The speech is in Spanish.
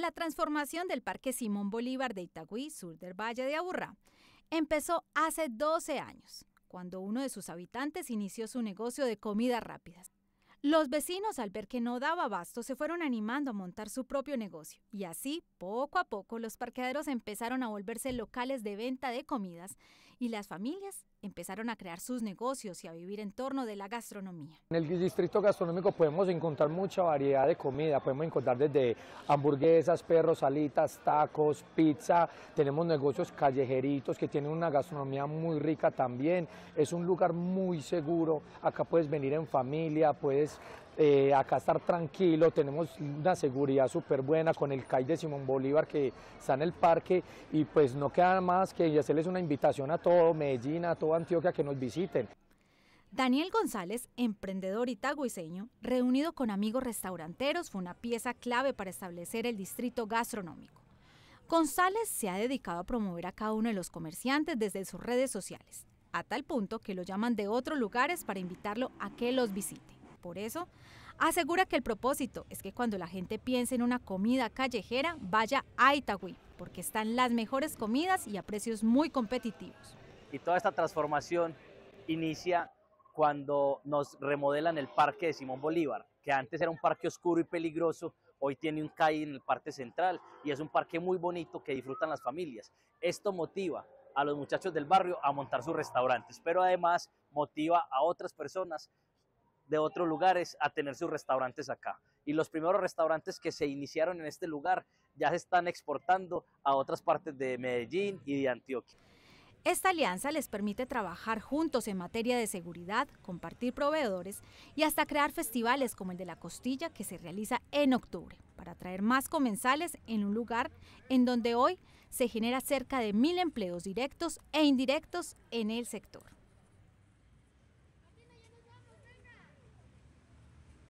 la transformación del Parque Simón Bolívar de Itagüí, sur del Valle de Aburrá, empezó hace 12 años, cuando uno de sus habitantes inició su negocio de comidas rápidas. Los vecinos, al ver que no daba abasto, se fueron animando a montar su propio negocio y así, poco a poco, los parqueaderos empezaron a volverse locales de venta de comidas y las familias empezaron a crear sus negocios y a vivir en torno de la gastronomía. En el distrito gastronómico podemos encontrar mucha variedad de comida, podemos encontrar desde hamburguesas, perros, salitas, tacos, pizza, tenemos negocios callejeritos que tienen una gastronomía muy rica también, es un lugar muy seguro, acá puedes venir en familia, puedes eh, acá estar tranquilo, tenemos una seguridad súper buena con el CAI de Simón Bolívar que está en el parque y pues no queda más que hacerles una invitación a todo Medellín, a toda Antioquia que nos visiten. Daniel González, emprendedor itagüiseño, reunido con amigos restauranteros, fue una pieza clave para establecer el distrito gastronómico. González se ha dedicado a promover a cada uno de los comerciantes desde sus redes sociales, a tal punto que lo llaman de otros lugares para invitarlo a que los visite por eso, asegura que el propósito es que cuando la gente piense en una comida callejera, vaya a Itagüí, porque están las mejores comidas y a precios muy competitivos. Y toda esta transformación inicia cuando nos remodelan el parque de Simón Bolívar, que antes era un parque oscuro y peligroso, hoy tiene un calle en el parque central y es un parque muy bonito que disfrutan las familias. Esto motiva a los muchachos del barrio a montar sus restaurantes, pero además motiva a otras personas de otros lugares a tener sus restaurantes acá. Y los primeros restaurantes que se iniciaron en este lugar ya se están exportando a otras partes de Medellín y de Antioquia. Esta alianza les permite trabajar juntos en materia de seguridad, compartir proveedores y hasta crear festivales como el de la costilla que se realiza en octubre para atraer más comensales en un lugar en donde hoy se genera cerca de mil empleos directos e indirectos en el sector.